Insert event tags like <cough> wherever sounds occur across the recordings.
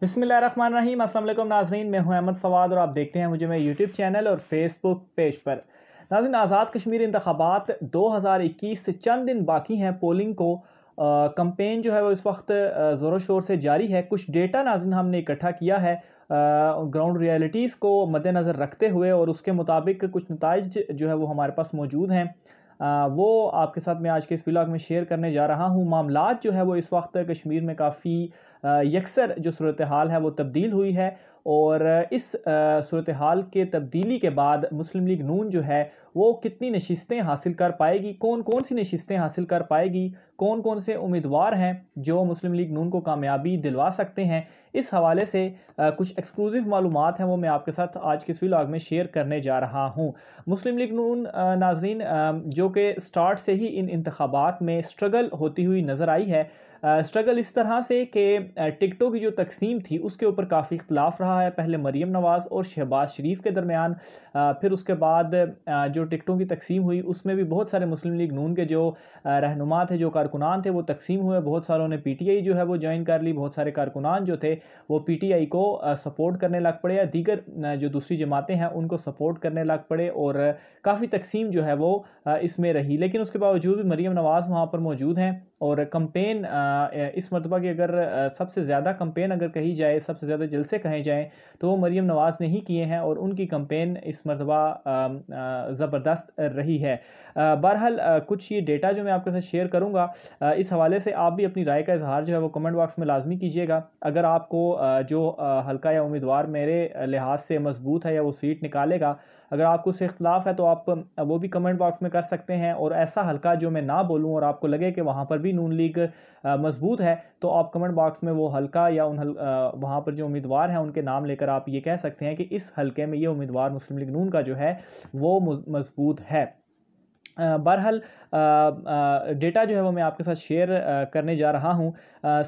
बिसमान रहीम असल नाजरीन मैं हूं अहमद फवाद और आप देखते हैं मुझे मेरे यूट्यूब चैनल और फेसबुक पेज पर नाजिन आज़ाद कश्मीर इंतबात 2021 से चंद दिन बाकी हैं पोलिंग को कंपेन जो है वो इस वक्त ज़ोरों शोर से जारी है कुछ डेटा नाजन हमने इकट्ठा किया है ग्राउंड रियलिटीज़ को मद्देनज़र रखते हुए और उसके मुताबिक कुछ नतज जो है वो हमारे पास मौजूद हैं आ, वो आपके साथ मैं आज के इस व्लॉग में शेयर करने जा रहा हूँ मामला जो है वो इस वक्त कश्मीर में काफ़ी यकसर जो सूरत हाल है वो तब्दील हुई है और इस सूरत हाल के तब्दीली के बाद मुस्लिम लीग नून जो है वो कितनी नशस्तें हासिल कर पाएगी कौन कौन सी नशस्तें हासिल कर पाएगी कौन कौन से उम्मीदवार हैं जो मुस्लिम लीग नून को कामयाबी दिलवा सकते हैं इस हवाले से कुछ एक्सक्लूसिव मालूम हैं वो मैं आपके साथ आज के इस व्लाग में शेयर करने जा रहा हूँ मुस्लिम लीग नून नाजरीन जो कि स्टार्ट से ही इन इंतबात में स्ट्रगल होती हुई नज़र आई है स्ट्रगल इस तरह से कि टिकटों की जो तकसीम थी उसके ऊपर काफ़ी इख्तलाफ रहा है पहले मरीम नवाज़ और शहबाज शरीफ के दरमियान फिर उसके बाद जो टिकटों की तकसीम हुई उसमें भी बहुत सारे मुस्लिम लीग नून के जो रहनुमा थे जो कारकुनान थे वो तकसीम हुए बहुत सारों ने पी टी आई जो है वो ज्वाइन कर ली बहुत सारे कारकुनान जो थे वो पी टी आई को सपोर्ट करने लग पड़े या दीगर जो दूसरी जमातें हैं उनको सपोर्ट करने लग पड़े और काफ़ी तकसीम जो है वो इसमें रही लेकिन उसके बावजूद भी मरीम नवाज़ वहाँ पर मौजूद हैं और कंपेन इस मरतबा की अगर सबसे ज़्यादा कंपेन अगर कही जाए सबसे ज़्यादा जलसे कहे जाएँ तो वो मरीम नवाज़ ने ही किए हैं और उनकी कंपेन इस मरतबा ज़बरदस्त रही है बहरहाल कुछ ये डेटा जो मैं आपके साथ शेयर करूँगा इस हवाले से आप भी अपनी राय का इजहार जो है वो कमेंट बॉक्स में लाजमी कीजिएगा अगर आपको जो हल्का या उम्मीदवार मेरे लिहाज से मजबूत है या वो सीट निकालेगा अगर आपको उससे इख्तलाफ है तो आप वो भी कमेंट बॉक्स में कर सकते हैं और ऐसा हल्का जो मैं ना बोलूँ और आपको लगे कि वहाँ पर भी नून लीग मजबूत है तो आप कमेंट बॉक्स में जिसमें वो हल्का या उन हल वहाँ पर जो उम्मीदवार हैं उनके नाम लेकर आप ये कह सकते हैं कि इस हल्के में ये उम्मीदवार मुस्लिम लीग नून का जो है वो मजबूत है बहरहाल डेटा जो है वो मैं आपके साथ शेयर करने जा रहा हूँ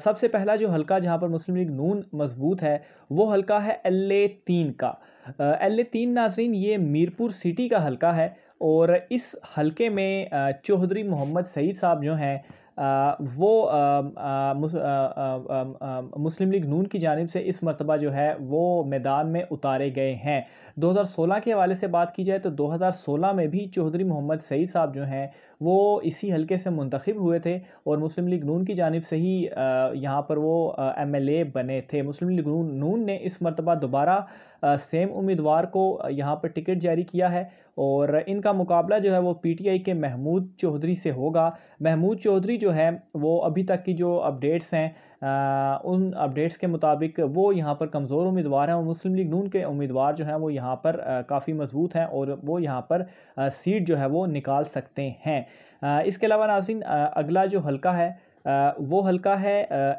सबसे पहला जो हल्का जहाँ पर मुस्लिम लीग नून मजबूत है वो हल्का है एल ए तीन का एल ए तीन नाजरीन ये मीरपुर सिटी का हल्का है और इस हल्के में चौधरी मोहम्मद सईद साहब जो हैं वो मुस्लिम लीग नून की जानब से इस मरतबा जो है वो मैदान में उतारे गए हैं 2016 के हवाले से बात की जाए तो 2016 में भी चौधरी मोहम्मद सईद साहब जो हैं वो इसी हलके से मंतखब हुए थे और मुस्लिम लीग नून की जानब से ही यहाँ पर वो एम बने थे मुस्लिम लीग नून ने इस मरतबा दोबारा सेम उम्मीदवार को यहाँ पर टिकट जारी किया है और इनका मुकाबला जो है वो पीटीआई के महमूद चौधरी से होगा महमूद चौधरी जो है वो अभी तक की जो अपडेट्स हैं उन अपडेट्स के मुताबिक वो यहाँ पर कमज़ोर उम्मीदवार हैं और मुस्लिम लीग नून के उम्मीदवार जो हैं वो यहाँ पर काफ़ी मजबूत हैं और वो यहाँ पर सीट जो है वो निकाल सकते हैं इसके अलावा नाजिन अगला जो हल्का है वो हल्का है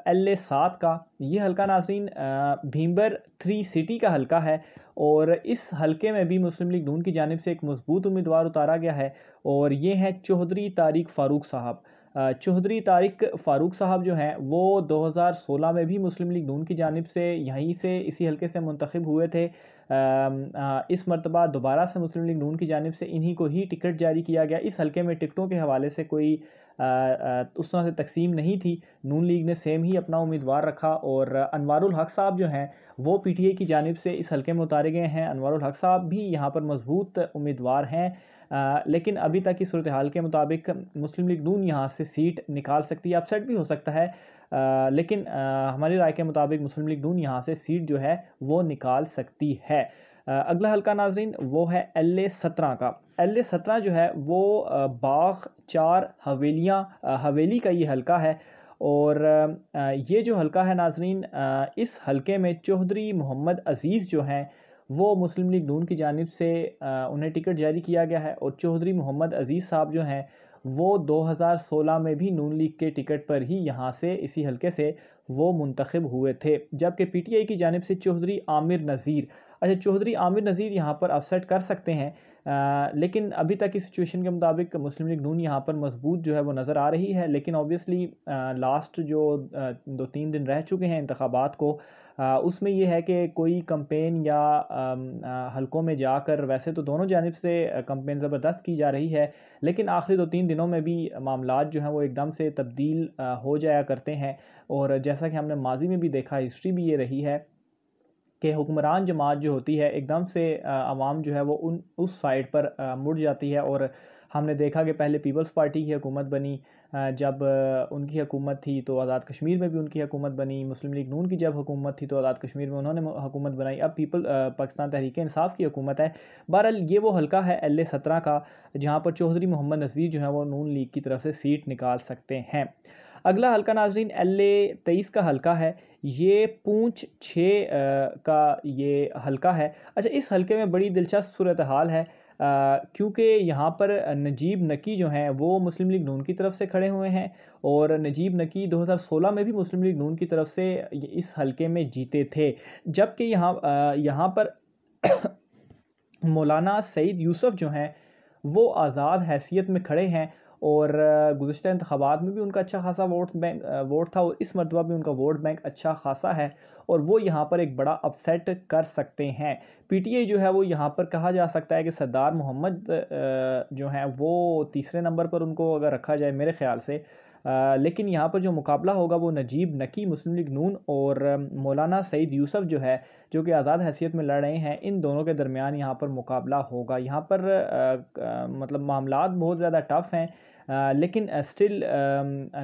एल ए सात का ये हल्का नाजरीन भीमबर थ्री सिटी का हल्का है और इस हलके में भी मुस्लिम लीग नून की जानब से एक मजबूत उम्मीदवार उतारा गया है और ये हैं चौधरी तारिक फ़ारूक साहब चौधरी तारिक फ़ारूक साहब जो हैं वो 2016 में भी मुस्लिम लीग नून की जानब से यहीं से इसी हलके से मंतखब हुए थे इस मरतबा दोबारा से मुस्लिम लीग नून की जानब से इन्हीं को ही टिकट जारी किया गया इस हल्के में टिकटों के हवाले से कोई उस तरह से तकसीम नहीं थी नून लीग ने सेम ही अपना उम्मीदवार रखा और अनवारुल हक साहब जो हैं वो पी टी ए की जानब से इस हलके में उतारे गए हैं अनवारुल हक साहब भी यहाँ पर मजबूत उम्मीदवार हैं आ, लेकिन अभी तक की सूरत हाल के मुताबिक मुस्लिम लीग नून यहाँ से सीट निकाल सकती है अपसेट भी हो सकता है लेकिन आ, हमारी राय के मुताबिक मुस्लिम लीग नून यहाँ से सीट जो है वो निकाल सकती है आ, अगला हल्का नाजरीन वो है एल ए सत्रह का एल ए सत्रह जो है वो बाग चार हवेलियाँ हवेली का ये हल्का है और ये जो हल्का है नाजरीन इस हल्के में चौधरी मोहम्मद अज़ीज़ जो हैं वो मुस्लिम लीग नून की जानब से उन्हें टिकट जारी किया गया है और चौधरी मोहम्मद अज़ीज़ साहब जो हैं वो 2016 में भी नून लीग के टिकट पर ही यहाँ से इसी हलके से वो मुंतखब हुए थे जबकि पीटीआई की जानब से चौधरी आमिर नज़ीर अच्छा चौधरी आमिर नज़ीर यहाँ पर अपसेट कर सकते हैं लेकिन अभी तक की सिचुएशन के मुताबिक मुस्लिम लीग नून यहाँ पर मजबूत जो है वो नज़र आ रही है लेकिन ऑब्वियसली लास्ट जो दो तीन दिन रह चुके हैं इंतबात को उसमें यह है कि कोई कंपेन या हलकों में जाकर वैसे तो दोनों जानब से कंपेन ज़बरदस्त की जा रही है लेकिन आखिरी दो तीन दिनों में भी मामला जो हैं वो एकदम से तब्दील हो जाया करते हैं और जैसा कि हमने माजी में भी देखा हिस्ट्री भी ये रही है कि हुक्मरान जमात जो होती है एकदम से आवाम जो है वो उन उस साइड पर मुड़ जाती है और हमने देखा कि पहले पीपल्स पार्टी की हुकूमत बनी जब उनकी हुकूमत थी तो आज़ाद कश्मीर में भी उनकी हुकूमत बनी मुस्लिम लीग नून की जब हुकूमत थी तो आज़ाद कश्मीर में उन्होंने हुकूमत बनाई अब पीपल पाकिस्तान तहरीक इंसाफ की हुकूमत है बहरहाल ये वो हल्का है एल सत्रह का जहाँ पर चौधरी मोहम्मद नज़ीर जो है वो नून लीग की तरफ से सीट निकाल सकते हैं अगला हल्का नाजरीन एल ए तेईस का हल्का है ये पूंछ छः का ये हल्का है अच्छा इस हल्के में बड़ी दिलचस्प सूरत हाल है क्योंकि यहाँ पर नजीब नकी जो हैं वो मुस्लिम लीग नून की तरफ से खड़े हुए हैं और नजीब नकी 2016 में भी मुस्लिम लीग नून की तरफ से इस हलके में जीते थे जबकि यहाँ यहाँ पर <coughs> मौलाना सईद यूसुफ जो हैं वो आज़ाद हैसियत में खड़े हैं और गुजशत इंतबात में भी उनका अच्छा खासा वोट बैंक वोट था और इस मरतबा भी उनका वोट बैंक अच्छा खासा है और वो यहाँ पर एक बड़ा अपसेट कर सकते हैं आई जो है वो यहाँ पर कहा जा सकता है कि सरदार मोहम्मद जो हैं वो तीसरे नंबर पर उनको अगर रखा जाए मेरे ख्याल से लेकिन यहाँ पर जो मुकाबला होगा वो नजीब नकी मुस्लिम लीग नून और मौलाना सईद यूसफ जो है जो कि आज़ाद हैसियत में लड़ रहे हैं इन दोनों के दरमियान यहाँ पर मुकाबला होगा यहाँ पर मतलब मामला बहुत ज़्यादा टफ़ हैं लेकिन स्टिल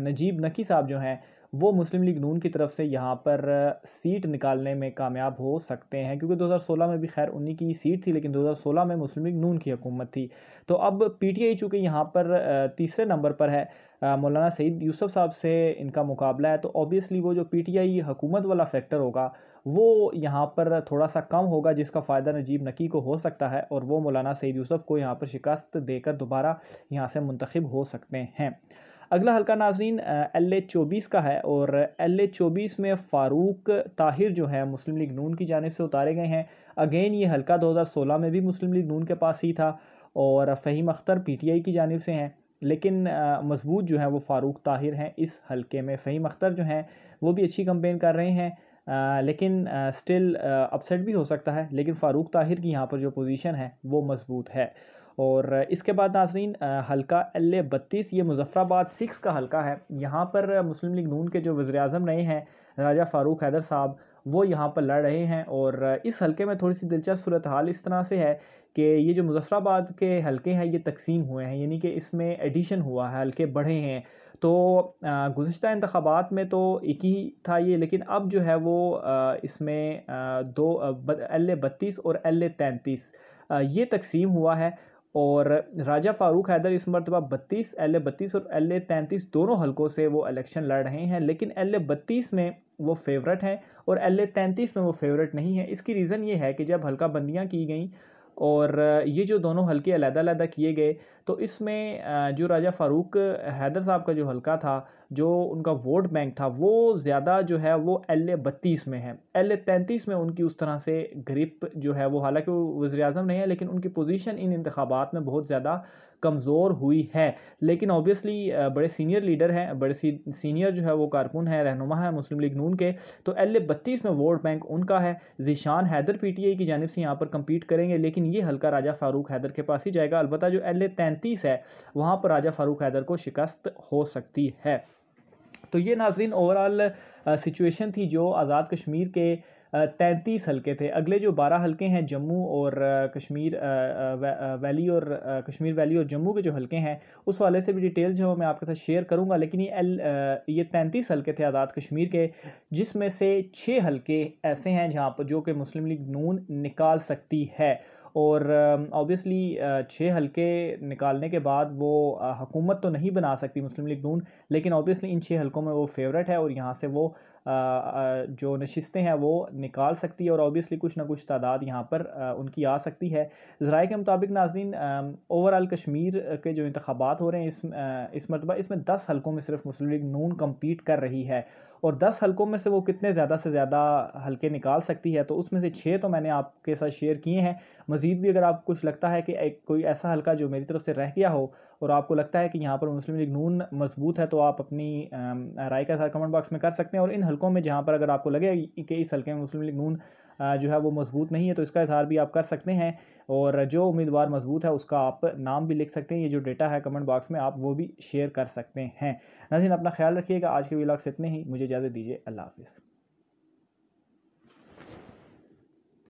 नजीब नकी साहब जो हैं वो मुस्लिम लीग नून की तरफ से यहाँ पर सीट निकालने में कामयाब हो सकते हैं क्योंकि 2016 में भी खैर उन्हीं की सीट थी लेकिन 2016 में मुस्लिम लीग नून की हुकूमत थी तो अब पीटीआई चूँकि यहाँ पर तीसरे नंबर पर है मौलाना सईद यूसुफ साहब से इनका मुकाबला है तो ऑब्वियसली वो जो पीटीआई हुकूमत वाला फैक्टर होगा वो यहाँ पर थोड़ा सा कम होगा जिसका फ़ायदा नजीब नकी को हो सकता है और वो मौलाना सईद यूसुफ को यहाँ पर शिकस्त देकर दोबारा यहाँ से मुंतखब हो सकते हैं अगला हल्का नाजरीन एल ए चौबीस का है और एल ए चौबीस में फ़ारूक ताहिर जो है मुस्लिम लीग नून की जानब से उतारे गए हैं अगेन ये हल्का दो हज़ार सोलह में भी मुस्लिम लीग नून के पास ही था और Fahim Akhtar P T I की जानब से हैं लेकिन मजबूत जो है वो फ़ारूक ताहिर हैं इस हल्के में फ़हीम अख्तर जो हैं वो भी अच्छी कंपेन कर रहे हैं आ, लेकिन आ, स्टिल अपसेट भी हो सकता है लेकिन फ़ारूक ताहिर की यहाँ पर जो पोजीशन है वो मजबूत है और इसके बाद नाजरीन हल्का एल बत्तीस ये मुजफ़राबाद सिक्स का हल्का है यहाँ पर मुस्लिम लीग नून के जो वज़ी अजम रहे हैं राजा फ़ारूक हैदर साहब वो यहाँ पर लड़ रहे हैं और इस हलके में थोड़ी सी दिलचस्प सूरत हाल इस तरह से है कि ये जो मुजफ़राबाद के हलके हैं ये तकसीम हुए हैं यानी कि इसमें एडिशन हुआ है हल्के बढ़े हैं तो गुज्त इंतबात में तो एक ही था ये लेकिन अब जो है वो इसमें दो एल बत्तीस और एल तैंतीस ये तकसीम हुआ है और राजा फारूक हैदर इस मरतबा बत्तीस एल ए बत्तीस और एल ए तैंतीस दोनों हलकों से वो इलेक्शन लड़ रहे हैं लेकिन एल ए बत्तीस में वो फेवरेट हैं और एल ए तैंतीस में वो फेवरेट नहीं है इसकी रीज़न ये है कि जब हल्का बंदियाँ की गई और ये जो दोनों हल्के अलहदा अलहदा किए गए तो इसमें जो राजा फ़ारूक हैदर साहब का जो हलका था जो उनका वोट बैंक था वो ज़्यादा जो है वो एल ए बत्तीस में है एल ए तैंतीस में उनकी उस तरह से ग्रिप जो है वो हालांकि वो वज़ी अजम नहीं है लेकिन उनकी पोजीशन इन इंतबात में बहुत ज़्यादा कमज़ोर हुई है लेकिन ऑब्वियसली बड़े सीनियर लीडर हैं बड़े सीनियर जो है वो कारकुन है रहनुमा है मुस्लिम लीग नून के तो एल ए बत्तीस में वोट बैंक उनका है Zeeshan Haider P T I की जानब से यहाँ पर कम्पीट करेंगे लेकिन ये हल्का राजा फ़ारूक हैदर के पास ही जाएगा अलबत्त जो एल ए तैंतीस सैंतीस है वहाँ पर राजा फ़ारूक हैदर को शिकस्त हो सकती है तो ये नाजरीन ओवरऑल सिचुएशन थी जो आज़ाद कश्मीर के तैंतीस हलके थे अगले जो बारह हलके हैं जम्मू और कश्मीर वैली और कश्मीर वैली और जम्मू के जो हलके हैं उस वाले से भी डिटेल जो मैं आपके साथ शेयर करूंगा लेकिन ये एल ये तैंतीस हलके थे आज़ाद कश्मीर के जिसमें से छः हलके ऐसे हैं जहाँ पर जो कि मुस्लिम लीग नून निकाल सकती है और ऑब्वियसली छः हलके निकालने के बाद वो हकूमत तो नहीं बना सकती मुस्लिम लीग नून लेकिन ऑब्वियसली इन छः हलकों में वो फेवरेट है और यहाँ से वो जो नशस्तें हैं वो निकाल सकती है और ऑब्वियसली कुछ ना कुछ तादाद यहाँ पर उनकी आ सकती है जरा के मुताबिक नाजरीन ओवरऑल कश्मीर के जो इंतबात हो रहे हैं इस इस मरतबा इसमें दस हलकों में सिर्फ मुस्लिम लीग नून कम्पीट कर रही है और दस हलकों में से वो कितने ज़्यादा से ज़्यादा हल्के निकाल सकती है तो उसमें से छः तो मैंने आपके साथ शेयर किए हैं मज़ीद मज़ीद भी अगर आपको कुछ लगता है कि एक कोई ऐसा हल्का जो मेरी तरफ से रह गया हो और आपको लगता है कि यहाँ पर मुस्लिम लीग नून मजबूत है तो आप अपनी राय का साथ कमेंट बॉक्स में कर सकते हैं और इन हल्कों में जहाँ पर अगर आपको लगे कि इस हल्के में मुस्लिम लीग नून जो है वो मजबूत नहीं है तो इसका इजहार भी आप कर सकते हैं और जो उम्मीदवार मजबूत है उसका आप नाम भी लिख सकते हैं ये जो डेटा है कमेंट बॉक्स में आप वो भी शेयर कर सकते हैं नाजिन अपना ख्याल रखिएगा आज के व्लॉग इतने ही मुझे इजाज़त दीजिए अल्लाह हाफिज़